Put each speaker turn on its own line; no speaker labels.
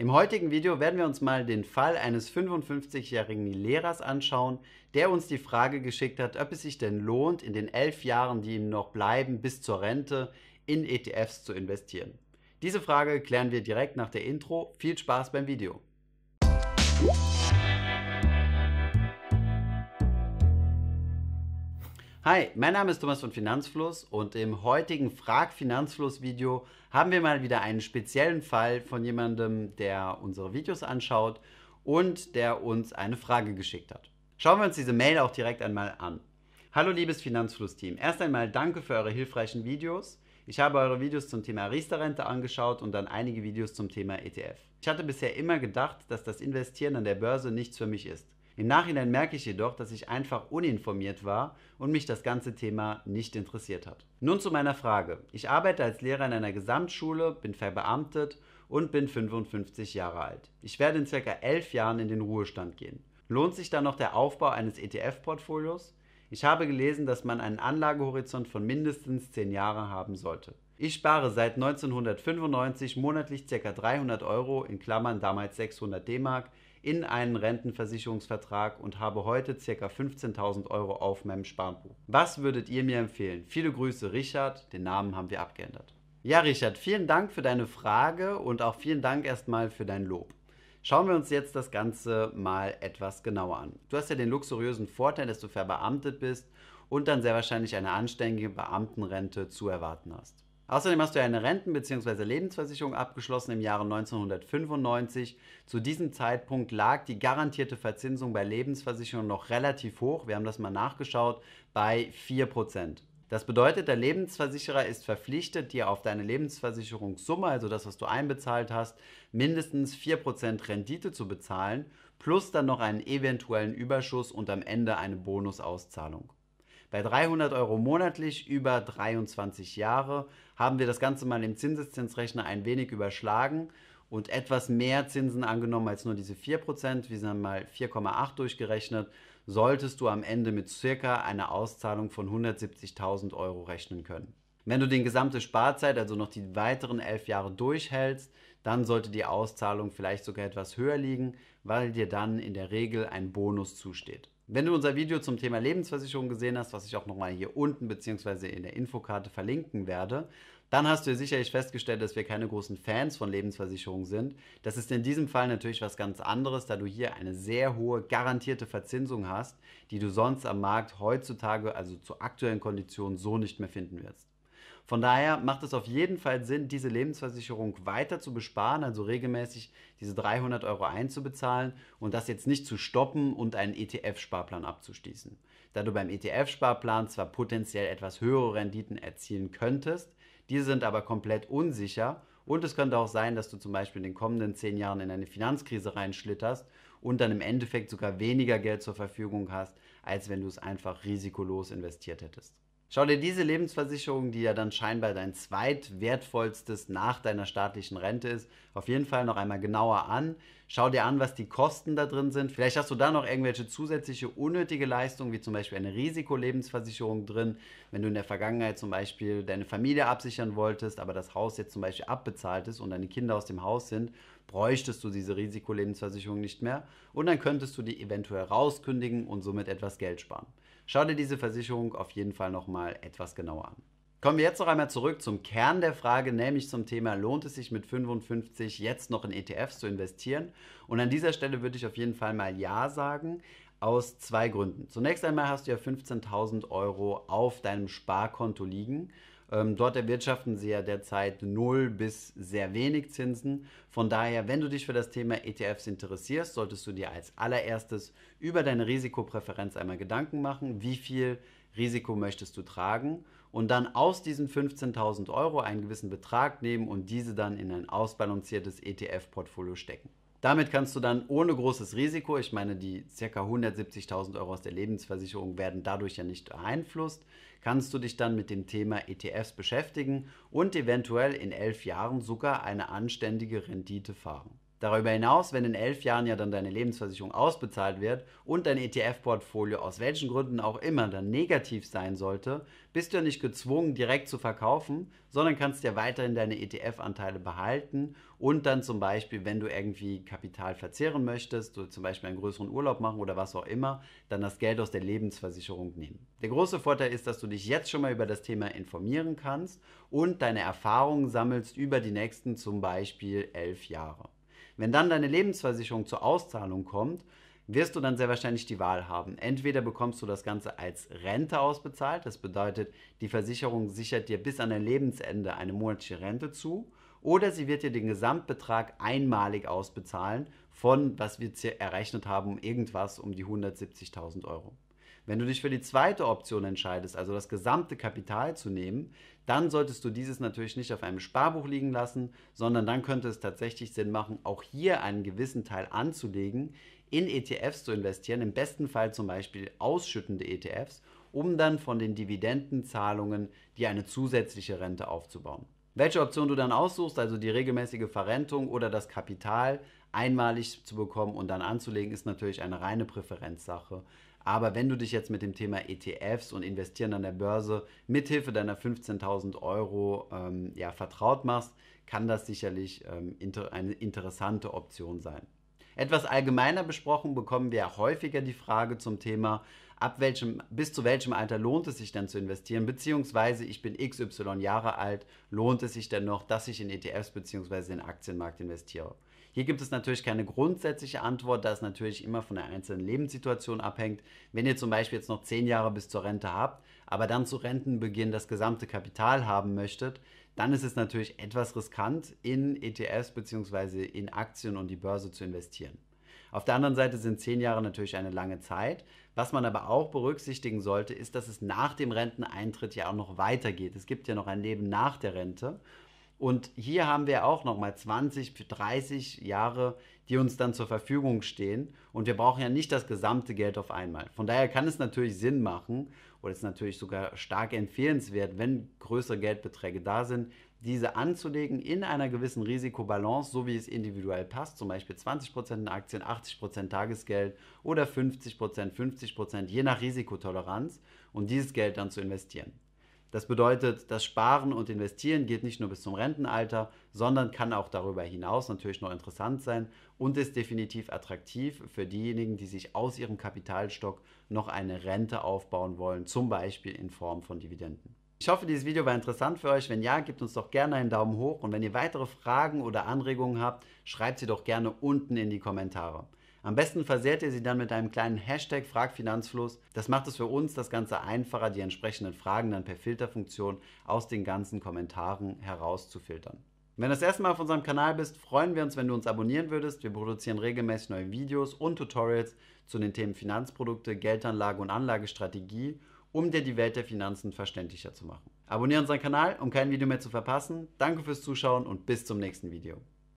Im heutigen Video werden wir uns mal den Fall eines 55-jährigen Lehrers anschauen, der uns die Frage geschickt hat, ob es sich denn lohnt, in den elf Jahren, die ihm noch bleiben, bis zur Rente in ETFs zu investieren. Diese Frage klären wir direkt nach der Intro. Viel Spaß beim Video! Hi, mein Name ist Thomas von Finanzfluss und im heutigen Frag Finanzfluss Video haben wir mal wieder einen speziellen Fall von jemandem, der unsere Videos anschaut und der uns eine Frage geschickt hat. Schauen wir uns diese Mail auch direkt einmal an. Hallo liebes Finanzfluss-Team, erst einmal danke für eure hilfreichen Videos. Ich habe eure Videos zum Thema Riester-Rente angeschaut und dann einige Videos zum Thema ETF. Ich hatte bisher immer gedacht, dass das Investieren an der Börse nichts für mich ist. Im Nachhinein merke ich jedoch, dass ich einfach uninformiert war und mich das ganze Thema nicht interessiert hat. Nun zu meiner Frage. Ich arbeite als Lehrer in einer Gesamtschule, bin verbeamtet und bin 55 Jahre alt. Ich werde in circa 11 Jahren in den Ruhestand gehen. Lohnt sich dann noch der Aufbau eines ETF-Portfolios? Ich habe gelesen, dass man einen Anlagehorizont von mindestens 10 Jahren haben sollte. Ich spare seit 1995 monatlich ca. 300 Euro in Klammern damals 600 D-Mark in einen Rentenversicherungsvertrag und habe heute ca. 15.000 Euro auf meinem Sparbuch. Was würdet ihr mir empfehlen? Viele Grüße, Richard. Den Namen haben wir abgeändert. Ja, Richard, vielen Dank für deine Frage und auch vielen Dank erstmal für dein Lob. Schauen wir uns jetzt das Ganze mal etwas genauer an. Du hast ja den luxuriösen Vorteil, dass du verbeamtet bist und dann sehr wahrscheinlich eine anständige Beamtenrente zu erwarten hast. Außerdem hast du eine Renten- bzw. Lebensversicherung abgeschlossen im Jahre 1995. Zu diesem Zeitpunkt lag die garantierte Verzinsung bei Lebensversicherungen noch relativ hoch. Wir haben das mal nachgeschaut, bei 4%. Das bedeutet, der Lebensversicherer ist verpflichtet, dir auf deine Lebensversicherungssumme, also das, was du einbezahlt hast, mindestens 4% Rendite zu bezahlen, plus dann noch einen eventuellen Überschuss und am Ende eine Bonusauszahlung. Bei 300 Euro monatlich über 23 Jahre haben wir das Ganze mal im Zinseszinsrechner ein wenig überschlagen und etwas mehr Zinsen angenommen als nur diese 4%. Wir sind mal 4,8 durchgerechnet. Solltest du am Ende mit circa einer Auszahlung von 170.000 Euro rechnen können. Wenn du die gesamte Sparzeit, also noch die weiteren elf Jahre durchhältst, dann sollte die Auszahlung vielleicht sogar etwas höher liegen weil dir dann in der Regel ein Bonus zusteht. Wenn du unser Video zum Thema Lebensversicherung gesehen hast, was ich auch nochmal hier unten bzw. in der Infokarte verlinken werde, dann hast du sicherlich festgestellt, dass wir keine großen Fans von Lebensversicherungen sind. Das ist in diesem Fall natürlich was ganz anderes, da du hier eine sehr hohe garantierte Verzinsung hast, die du sonst am Markt heutzutage, also zu aktuellen Konditionen, so nicht mehr finden wirst. Von daher macht es auf jeden Fall Sinn, diese Lebensversicherung weiter zu besparen, also regelmäßig diese 300 Euro einzubezahlen und das jetzt nicht zu stoppen und einen ETF-Sparplan abzuschließen. Da du beim ETF-Sparplan zwar potenziell etwas höhere Renditen erzielen könntest, diese sind aber komplett unsicher und es könnte auch sein, dass du zum Beispiel in den kommenden zehn Jahren in eine Finanzkrise reinschlitterst und dann im Endeffekt sogar weniger Geld zur Verfügung hast, als wenn du es einfach risikolos investiert hättest. Schau dir diese Lebensversicherung, die ja dann scheinbar dein zweitwertvollstes nach deiner staatlichen Rente ist, auf jeden Fall noch einmal genauer an. Schau dir an, was die Kosten da drin sind. Vielleicht hast du da noch irgendwelche zusätzliche unnötige Leistungen, wie zum Beispiel eine Risikolebensversicherung drin, wenn du in der Vergangenheit zum Beispiel deine Familie absichern wolltest, aber das Haus jetzt zum Beispiel abbezahlt ist und deine Kinder aus dem Haus sind bräuchtest du diese Risikolebensversicherung nicht mehr und dann könntest du die eventuell rauskündigen und somit etwas Geld sparen. Schau dir diese Versicherung auf jeden Fall nochmal etwas genauer an. Kommen wir jetzt noch einmal zurück zum Kern der Frage, nämlich zum Thema, lohnt es sich mit 55 jetzt noch in ETFs zu investieren? Und an dieser Stelle würde ich auf jeden Fall mal Ja sagen, aus zwei Gründen. Zunächst einmal hast du ja 15.000 Euro auf deinem Sparkonto liegen ähm, dort erwirtschaften sie ja derzeit null bis sehr wenig Zinsen. Von daher, wenn du dich für das Thema ETFs interessierst, solltest du dir als allererstes über deine Risikopräferenz einmal Gedanken machen, wie viel Risiko möchtest du tragen und dann aus diesen 15.000 Euro einen gewissen Betrag nehmen und diese dann in ein ausbalanciertes ETF-Portfolio stecken. Damit kannst du dann ohne großes Risiko, ich meine, die ca. 170.000 Euro aus der Lebensversicherung werden dadurch ja nicht beeinflusst, kannst du dich dann mit dem Thema ETFs beschäftigen und eventuell in elf Jahren sogar eine anständige Rendite fahren. Darüber hinaus, wenn in elf Jahren ja dann deine Lebensversicherung ausbezahlt wird und dein ETF-Portfolio aus welchen Gründen auch immer dann negativ sein sollte, bist du ja nicht gezwungen, direkt zu verkaufen, sondern kannst ja weiterhin deine ETF-Anteile behalten und dann zum Beispiel, wenn du irgendwie Kapital verzehren möchtest, du zum Beispiel einen größeren Urlaub machen oder was auch immer, dann das Geld aus der Lebensversicherung nehmen. Der große Vorteil ist, dass du dich jetzt schon mal über das Thema informieren kannst und deine Erfahrungen sammelst über die nächsten zum Beispiel elf Jahre. Wenn dann deine Lebensversicherung zur Auszahlung kommt, wirst du dann sehr wahrscheinlich die Wahl haben. Entweder bekommst du das Ganze als Rente ausbezahlt, das bedeutet, die Versicherung sichert dir bis an dein Lebensende eine monatliche Rente zu, oder sie wird dir den Gesamtbetrag einmalig ausbezahlen von, was wir jetzt hier errechnet haben, irgendwas um die 170.000 Euro. Wenn du dich für die zweite Option entscheidest, also das gesamte Kapital zu nehmen, dann solltest du dieses natürlich nicht auf einem Sparbuch liegen lassen, sondern dann könnte es tatsächlich Sinn machen, auch hier einen gewissen Teil anzulegen, in ETFs zu investieren, im besten Fall zum Beispiel ausschüttende ETFs, um dann von den Dividendenzahlungen dir eine zusätzliche Rente aufzubauen. Welche Option du dann aussuchst, also die regelmäßige Verrentung oder das Kapital einmalig zu bekommen und dann anzulegen, ist natürlich eine reine Präferenzsache. Aber wenn du dich jetzt mit dem Thema ETFs und Investieren an der Börse mithilfe deiner 15.000 Euro ähm, ja, vertraut machst, kann das sicherlich ähm, inter eine interessante Option sein. Etwas allgemeiner besprochen bekommen wir häufiger die Frage zum Thema, ab welchem, bis zu welchem Alter lohnt es sich dann zu investieren, beziehungsweise ich bin XY Jahre alt, lohnt es sich denn noch, dass ich in ETFs beziehungsweise in den Aktienmarkt investiere. Hier gibt es natürlich keine grundsätzliche Antwort, da es natürlich immer von der einzelnen Lebenssituation abhängt. Wenn ihr zum Beispiel jetzt noch zehn Jahre bis zur Rente habt, aber dann zu Rentenbeginn das gesamte Kapital haben möchtet, dann ist es natürlich etwas riskant, in ETFs bzw. in Aktien und die Börse zu investieren. Auf der anderen Seite sind zehn Jahre natürlich eine lange Zeit. Was man aber auch berücksichtigen sollte, ist, dass es nach dem Renteneintritt ja auch noch weitergeht. Es gibt ja noch ein Leben nach der Rente. Und hier haben wir auch nochmal 20, 30 Jahre, die uns dann zur Verfügung stehen. Und wir brauchen ja nicht das gesamte Geld auf einmal. Von daher kann es natürlich Sinn machen oder ist natürlich sogar stark empfehlenswert, wenn größere Geldbeträge da sind, diese anzulegen in einer gewissen Risikobalance, so wie es individuell passt. Zum Beispiel 20% in Aktien, 80% Tagesgeld oder 50%, 50%, je nach Risikotoleranz. Und dieses Geld dann zu investieren. Das bedeutet, das Sparen und Investieren geht nicht nur bis zum Rentenalter, sondern kann auch darüber hinaus natürlich noch interessant sein und ist definitiv attraktiv für diejenigen, die sich aus ihrem Kapitalstock noch eine Rente aufbauen wollen, zum Beispiel in Form von Dividenden. Ich hoffe, dieses Video war interessant für euch. Wenn ja, gebt uns doch gerne einen Daumen hoch und wenn ihr weitere Fragen oder Anregungen habt, schreibt sie doch gerne unten in die Kommentare. Am besten versehrt ihr sie dann mit einem kleinen Hashtag FragFinanzfluss. Das macht es für uns das Ganze einfacher, die entsprechenden Fragen dann per Filterfunktion aus den ganzen Kommentaren herauszufiltern. Wenn du das erste Mal auf unserem Kanal bist, freuen wir uns, wenn du uns abonnieren würdest. Wir produzieren regelmäßig neue Videos und Tutorials zu den Themen Finanzprodukte, Geldanlage und Anlagestrategie, um dir die Welt der Finanzen verständlicher zu machen. Abonniere unseren Kanal, um kein Video mehr zu verpassen. Danke fürs Zuschauen und bis zum nächsten Video.